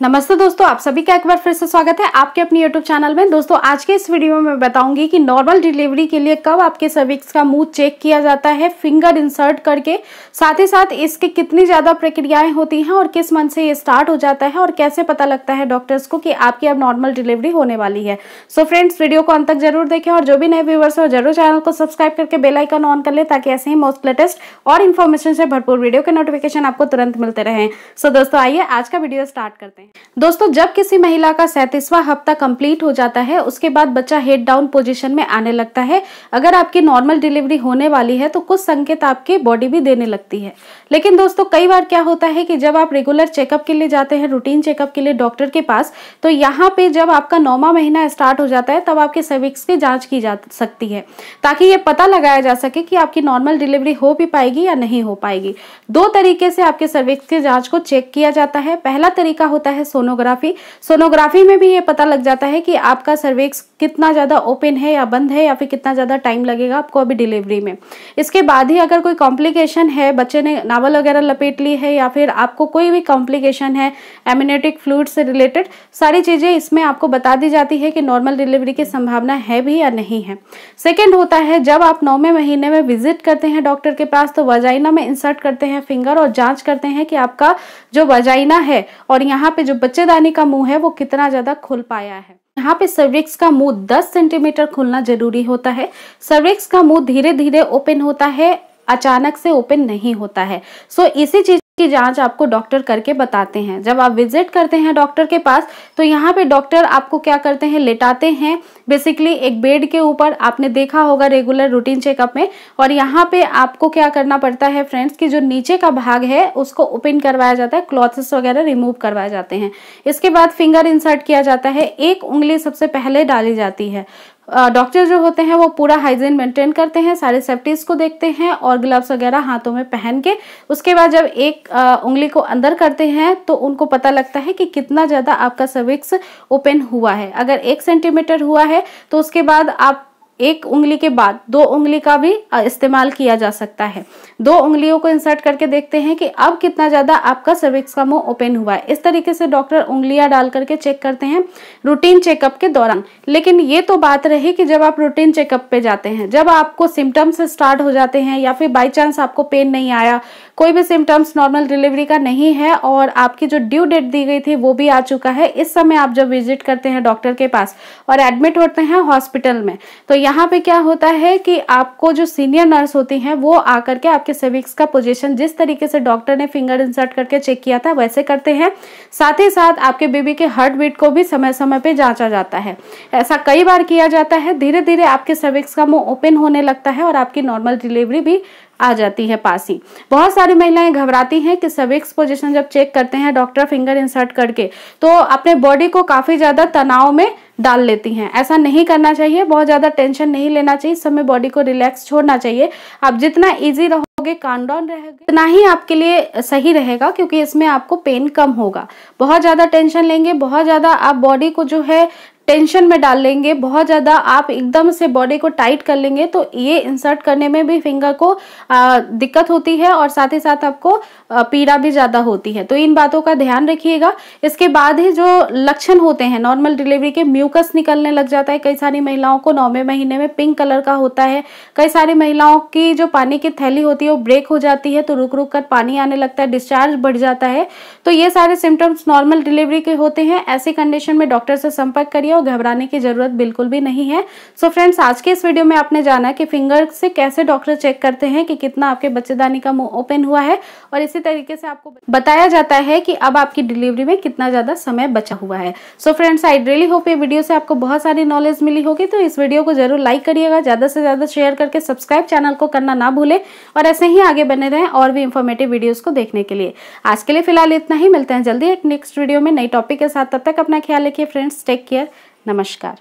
नमस्ते दोस्तों आप सभी का एक बार फिर से स्वागत है आपके अपने YouTube चैनल में दोस्तों आज के इस वीडियो में मैं बताऊंगी कि नॉर्मल डिलीवरी के लिए कब आपके सर्विक्स का मुंह चेक किया जाता है फिंगर इंसर्ट करके साथ ही साथ इसके कितनी ज़्यादा प्रक्रियाएं होती हैं और किस मंथ से ये स्टार्ट हो जाता है और कैसे पता लगता है डॉक्टर्स को कि आपकी अब नॉर्मल डिलीवरी होने वाली है सो so फ्रेंड्स वीडियो को अंत तक जरूर देखें और जो भी नए व्यूवर्स हो जरूर चैनल को सब्सक्राइब करके बेलाइकन ऑन कर ले ताकि ऐसे ही मोस्ट लेटेस्ट और इन्फॉर्मेशन से भरपूर वीडियो के नोटिफिकेशन आपको तुरंत मिलते रहें सो दोस्तों आइए आज का वीडियो स्टार्ट करते हैं सकते हैं दोस्तों जब किसी महिला का सैंतीसवा हफ्ता कंप्लीट हो जाता है उसके बाद बच्चा हेड डाउन पोजीशन में आने लगता है अगर आपकी नॉर्मल डिलीवरी होने वाली है तो कुछ संकेत आपकी बॉडी भी देने लगती है लेकिन दोस्तों कई बार क्या होता है कि जब आप रेगुलर चेकअप के लिए जाते हैं रूटीन चेकअप के लिए डॉक्टर के पास तो यहाँ पे जब आपका नौवा महीना स्टार्ट हो जाता है तब आपके सर्विक्स की जाँच की जा सकती है ताकि ये पता लगाया जा सके कि आपकी नॉर्मल डिलीवरी हो भी पाएगी या नहीं हो पाएगी दो तरीके से आपके सर्विक्स की जाँच को चेक किया जाता है पहला तरीका होता जाता है सोनोग्राफी सोनोग्राफी में भी ये पता लग जाता है कि आपका सर्वेक्स कितना ज़्यादा ओपन है या बंद है या फिर कितना ज़्यादा टाइम लगेगा आपको अभी डिलीवरी में इसके बाद ही अगर कोई कॉम्प्लिकेशन है बच्चे ने नावल वगैरह लपेट ली है या फिर आपको कोई भी कॉम्प्लिकेशन है एम्यूनेटिक फ्लूड से रिलेटेड सारी चीज़ें इसमें आपको बता दी जाती है कि नॉर्मल डिलीवरी की संभावना है भी या नहीं है सेकेंड होता है जब आप नौवें महीने में विजिट करते हैं डॉक्टर के पास तो वजाइना में इंसर्ट करते हैं फिंगर और जाँच करते हैं कि आपका जो वजाइना है और यहाँ पे पे जो बच्चेदानी का मुंह है वो कितना ज्यादा खुल पाया है यहाँ पे सर्विक्स का मुंह 10 सेंटीमीटर खुलना जरूरी होता है सर्विक्स का मुंह धीरे धीरे ओपन होता है अचानक से ओपन नहीं होता है सो so, इसी चीज की जांच आपको डॉक्टर करके बताते हैं जब आप विजिट करते हैं डॉक्टर के पास तो यहाँ पे डॉक्टर आपको क्या करते हैं लेटाते हैं बेसिकली एक बेड के ऊपर आपने देखा होगा रेगुलर रूटीन चेकअप में और यहाँ पे आपको क्या करना पड़ता है फ्रेंड्स कि जो नीचे का भाग है उसको ओपन करवाया जाता है क्लॉथ्स वगैरह रिमूव करवाए जाते हैं इसके बाद फिंगर इंसर्ट किया जाता है एक उंगली सबसे पहले डाली जाती है डॉक्टर जो होते हैं वो पूरा हाइजीन मेंटेन करते हैं सारे सेफ्टीज को देखते हैं और ग्लव्स वगैरह हाथों में पहन के उसके बाद जब एक उंगली को अंदर करते हैं तो उनको पता लगता है कि कितना ज़्यादा आपका सर्विक्स ओपन हुआ है अगर एक सेंटीमीटर हुआ है तो उसके बाद आप एक उंगली के बाद दो उंगली का भी इस्तेमाल किया जा सकता है दो उंगलियों को इंसर्ट करके देखते हैं कि अब कितना ज़्यादा आपका सर्विक्स का मुंह ओपन हुआ है इस तरीके से डॉक्टर उंगलियां डाल करके चेक करते हैं रूटीन चेकअप के दौरान लेकिन ये तो बात रही कि जब आप रूटीन चेकअप पे जाते हैं जब आपको सिम्टम्स स्टार्ट हो जाते हैं या फिर बाई चांस आपको पेन नहीं आया कोई भी सिम्टम्स नॉर्मल डिलीवरी का नहीं है और आपकी जो ड्यू डेट दी गई थी वो भी आ चुका है इस समय आप जब विजिट करते हैं डॉक्टर के पास और एडमिट होते हैं हॉस्पिटल में तो यहाँ यहाँ पे क्या होता है कि आपको जो सीनियर नर्स होती हैं वो आकर के आपके सेविक्स का पोजीशन जिस तरीके से डॉक्टर ने फिंगर इंसर्ट करके चेक किया था वैसे करते हैं साथ ही साथ आपके बेबी के हार्ट बीट को भी समय समय पर जांचा जाता है ऐसा कई बार किया जाता है धीरे धीरे आपके सर्विक्स का मुंह ओपन होने लगता है और आपकी नॉर्मल डिलीवरी भी आ जाती है पास ही बहुत सारी महिलाएं घबराती हैं कि सर्विक्स पोजिशन जब चेक करते हैं डॉक्टर फिंगर इंसर्ट करके तो अपने बॉडी को काफ़ी ज़्यादा तनाव में डाल लेती हैं ऐसा नहीं करना चाहिए बहुत ज़्यादा टेंशन नहीं लेना चाहिए समय बॉडी को रिलैक्स छोड़ना चाहिए आप जितना ईजी रहोगे काम डाउन रहोगे उतना ही आपके लिए सही रहेगा क्योंकि इसमें आपको पेन कम होगा बहुत ज़्यादा टेंशन लेंगे बहुत ज़्यादा आप बॉडी को जो है टेंशन में डाल लेंगे बहुत ज़्यादा आप एकदम से बॉडी को टाइट कर लेंगे तो ये इंसर्ट करने में भी फिंगर को आ, दिक्कत होती है और साथ ही साथ आपको पीड़ा भी ज़्यादा होती है तो इन बातों का ध्यान रखिएगा इसके बाद ही जो लक्षण होते हैं नॉर्मल डिलीवरी के म्यूकस निकलने लग जाता है कई सारी महिलाओं को नौवे महीने में पिंक कलर का होता है कई सारी महिलाओं की जो पानी की थैली होती है वो ब्रेक हो जाती है तो रुक रुक कर पानी आने लगता है डिस्चार्ज बढ़ जाता है तो ये सारे सिम्टम्स नॉर्मल डिलीवरी के होते हैं ऐसे कंडीशन में डॉक्टर से संपर्क करिए और घबराने की ज़रूरत बिल्कुल भी नहीं है सो so फ्रेंड्स आज के इस वीडियो में आपने जाना कि फिंगर से कैसे डॉक्टर चेक करते हैं कि कितना आपके बच्चेदानी का मुंह ओपन हुआ है और इसी तरीके से आपको बताया जाता है कि अब आपकी डिलीवरी में कितना ज़्यादा समय बचा हुआ है so friends I really hope ये वीडियो से आपको बहुत सारी नॉलेज मिली होगी तो इस वीडियो को जरूर लाइक करिएगा ज़्यादा से ज़्यादा शेयर करके सब्सक्राइब चैनल को करना ना भूले और ऐसे ही आगे बने रहें और भी इन्फॉर्मेटिव वीडियोज़ को देखने के लिए आज के लिए फिलहाल इतना ही मिलते हैं जल्दी एक नेक्स्ट वीडियो में नई टॉपिक के साथ तब तक अपना ख्याल रखिए फ्रेंड्स टेक केयर Namaskar.